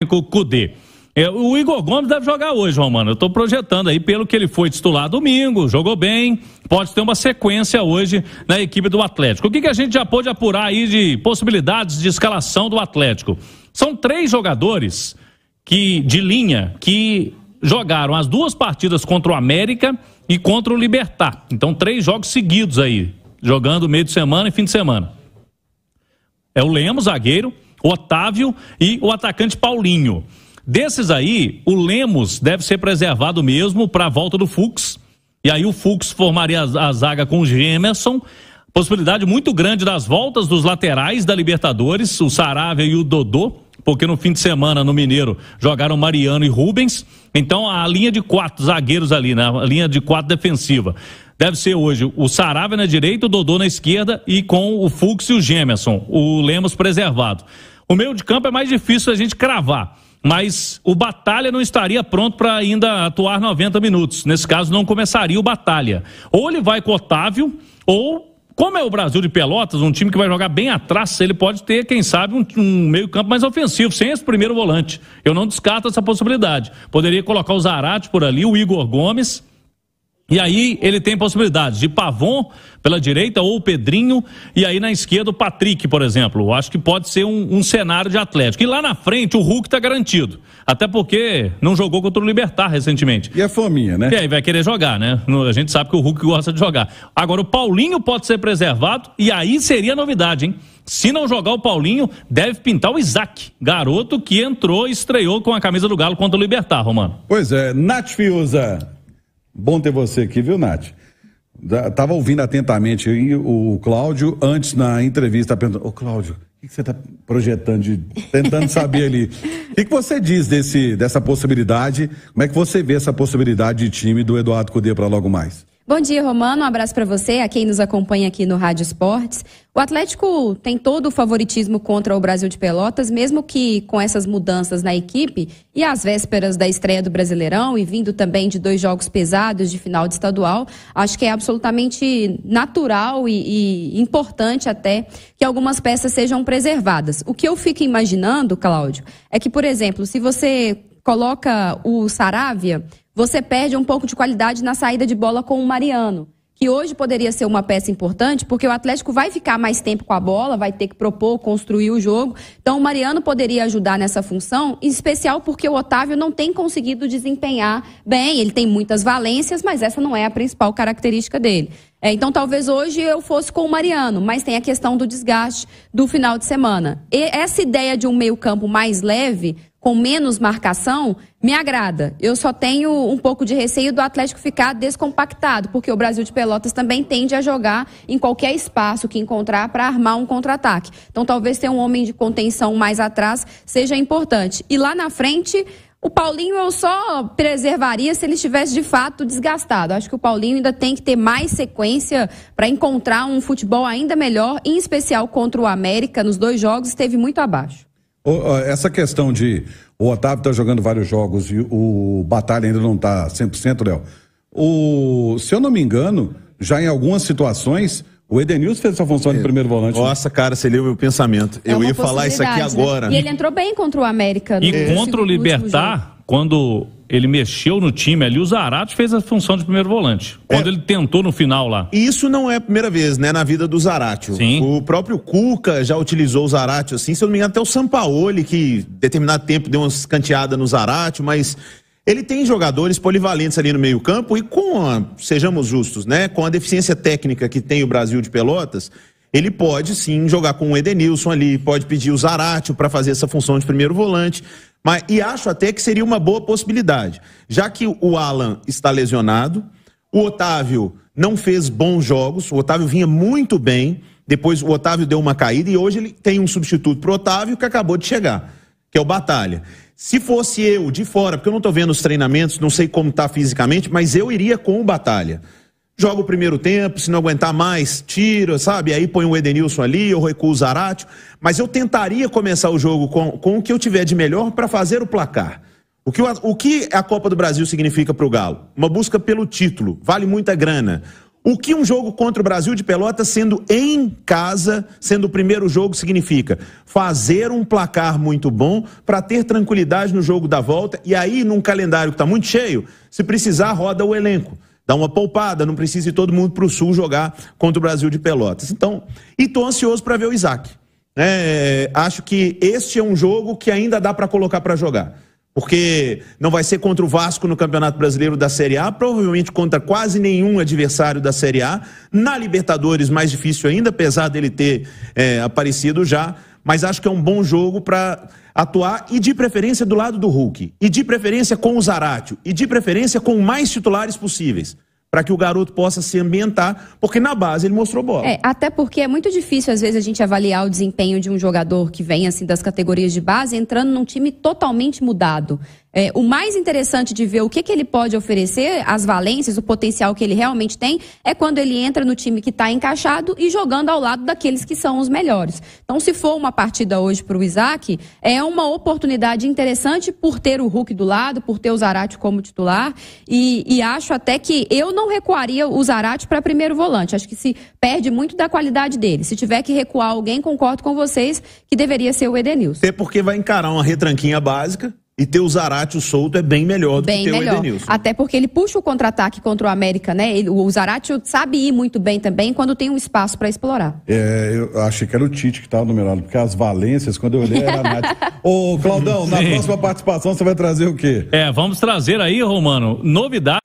técnico Cudê. É, o Igor Gomes deve jogar hoje, Romano. Eu estou projetando aí pelo que ele foi titular domingo, jogou bem. Pode ter uma sequência hoje na equipe do Atlético. O que, que a gente já pôde apurar aí de possibilidades de escalação do Atlético? São três jogadores que de linha que jogaram as duas partidas contra o América e contra o Libertar. Então, três jogos seguidos aí, jogando meio de semana e fim de semana. É o Lemos, zagueiro. Otávio e o atacante Paulinho. Desses aí, o Lemos deve ser preservado mesmo para a volta do Fux. E aí o Fux formaria a, zaga com o Gemerson. Possibilidade muito grande das voltas dos laterais da Libertadores, o Sarávia e o Dodô, porque no fim de semana no Mineiro jogaram Mariano e Rubens. Então a linha de quatro zagueiros ali, né? A linha de quatro defensiva deve ser hoje o Sarave na direita, o Dodô na esquerda e com o Fux e o Gemerson, o Lemos preservado. O meio de campo é mais difícil a gente cravar, mas o Batalha não estaria pronto para ainda atuar 90 minutos. Nesse caso, não começaria o Batalha. Ou ele vai com o Otávio, ou como é o Brasil de Pelotas, um time que vai jogar bem atrás, ele pode ter, quem sabe, um, um meio-campo mais ofensivo, sem esse primeiro volante. Eu não descarto essa possibilidade. Poderia colocar o Zarate por ali, o Igor Gomes, e aí ele tem possibilidades de Pavon pela direita ou Pedrinho, e aí na esquerda o Patrick, por exemplo. Acho que pode ser um, um cenário de Atlético. E lá na frente o Hulk está garantido. Até porque não jogou contra o Libertar recentemente. E a fominha, né? E aí vai querer jogar, né? A gente sabe que o Hulk gosta de jogar. Agora o Paulinho pode ser preservado, e aí seria novidade, hein? Se não jogar o Paulinho, deve pintar o Isaac, garoto que entrou e estreou com a camisa do Galo contra o Libertar, Romano. Pois é, Nath Fiuza. Bom ter você aqui, viu, Nath? Estava ouvindo atentamente aí o Cláudio, antes na entrevista, perguntando: Ô Cláudio, o que, que você está projetando, de, tentando saber ali? O que, que, você diz desse, dessa possibilidade? Como é que você vê essa possibilidade de time do Eduardo Cudê para logo mais? Bom dia, Romano. Um abraço para você, a quem nos acompanha aqui no Rádio Esportes. O Atlético tem todo o favoritismo contra o Brasil de Pelotas, mesmo que com essas mudanças na equipe e às vésperas da estreia do Brasileirão e vindo também de dois jogos pesados de final de estadual, acho que é absolutamente natural e, e importante até que algumas peças sejam preservadas. O que eu fico imaginando, Cláudio, é que, por exemplo, se você coloca o Saravia você perde um pouco de qualidade na saída de bola com o Mariano, que hoje poderia ser uma peça importante, porque o Atlético vai ficar mais tempo com a bola, vai ter que propor, construir o jogo. Então o Mariano poderia ajudar nessa função, em especial porque o Otávio não tem conseguido desempenhar bem. Ele tem muitas valências, mas essa não é a principal característica dele. É, então, talvez hoje eu fosse com o Mariano, mas tem a questão do desgaste do final de semana. E essa ideia de um meio-campo mais leve com menos marcação, me agrada. Eu só tenho um pouco de receio do Atlético ficar descompactado, porque o Brasil de Pelotas também tende a jogar em qualquer espaço que encontrar para armar um contra-ataque. Então, talvez ter um homem de contenção mais atrás seja importante. E lá na frente, o Paulinho eu só preservaria se ele estivesse de fato desgastado. Acho que o Paulinho ainda tem que ter mais sequência para encontrar um futebol ainda melhor, em especial contra o América. Nos dois jogos esteve muito abaixo. Essa questão de o Otávio está jogando vários jogos e o Batalha ainda não está 100%, Léo. O, se eu não me engano, já em algumas situações, o Edenilson fez essa função de é. primeiro volante. Né? Nossa, né? cara, você leu meu pensamento. É eu ia falar isso aqui né? agora. Né? E ele entrou bem contra o América. Né? E contra o Libertar, quando ele mexeu no time ali, o Zarate fez a função de primeiro volante. É. Quando é, ele tentou no final lá. Isso não é a primeira vez, né, na vida do Zarate. Sim. O próprio Cuca já utilizou o Zarate assim, se eu não me engano, até o Sampaoli, que determinado tempo deu uma escanteada no Zarate, mas ele tem jogadores polivalentes ali no meio-campo e com a, sejamos justos, né, com a deficiência técnica que tem o Brasil de Pelotas, ele pode sim jogar com o Edenilson ali, pode pedir o Zaratio para fazer essa função de primeiro volante. Mas, e acho até que seria uma boa possibilidade, já que o Alan está lesionado, o Otávio não fez bons jogos, o Otávio vinha muito bem, depois o Otávio deu uma caída e hoje ele tem um substituto para o Otávio que acabou de chegar, que é o Batalha. Se fosse eu de fora, porque eu não estou vendo os treinamentos, não sei como está fisicamente, mas eu iria com o Batalha joga o primeiro tempo, se não aguentar mais, tira, sabe? Aí põe o Edenilson ali, eu recuo o Zaratio. Mas eu tentaria começar o jogo com, com o que eu tiver de melhor para fazer o placar. O que, o que a Copa do Brasil significa para o Galo? Uma busca pelo título, vale muita grana. O que um jogo contra o Brasil de Pelotas, sendo em casa, sendo o primeiro jogo, significa? Fazer um placar muito bom para ter tranquilidade no jogo da volta e aí, num calendário que está muito cheio, se precisar, roda o elenco. Dá uma poupada, não precisa ir todo mundo para o Sul jogar contra o Brasil de Pelotas. Então, e tô ansioso para ver o Isaac. Né? É, acho que este é um jogo que ainda dá para colocar para jogar. Porque não vai ser contra o Vasco no Campeonato Brasileiro da Série A, provavelmente contra quase nenhum adversário da Série A. Na Libertadores, mais difícil ainda, apesar dele ter é, aparecido já mas acho que é um bom jogo para atuar e de preferência do lado do Hulk, e de preferência com o Zaratio, e de preferência com mais titulares possíveis para que o garoto possa se ambientar, porque na base ele mostrou bola. É, até porque é muito difícil às vezes a gente avaliar o desempenho de um jogador que vem assim das categorias de base entrando num time totalmente mudado. É, o mais interessante de ver o que, que ele pode oferecer, as valências, o potencial que ele realmente tem, é quando ele entra no time que está encaixado e jogando ao lado daqueles que são os melhores. Então, se for uma partida hoje para o Isaac, é uma oportunidade interessante por ter o Hulk do lado, por ter o Zarate como titular. E, e acho até que eu não recuaria o Zarate para primeiro volante. Acho que se perde muito da qualidade dele. Se tiver que recuar alguém, concordo com vocês que deveria ser o Edenilson. Até porque vai encarar uma retranquinha básica e ter o Zarate solto é bem melhor do bem que ter melhor. o Edenilson. Até porque ele puxa o contra-ataque contra o América, né? Ele, o Zarate sabe ir muito bem também quando tem um espaço para explorar. É, eu achei que era o Tite que estava numerado, porque as valências, quando eu olhei, era a Nath. Ô, Claudão, na próxima participação você vai trazer o quê? É, vamos trazer aí, Romano, novidade.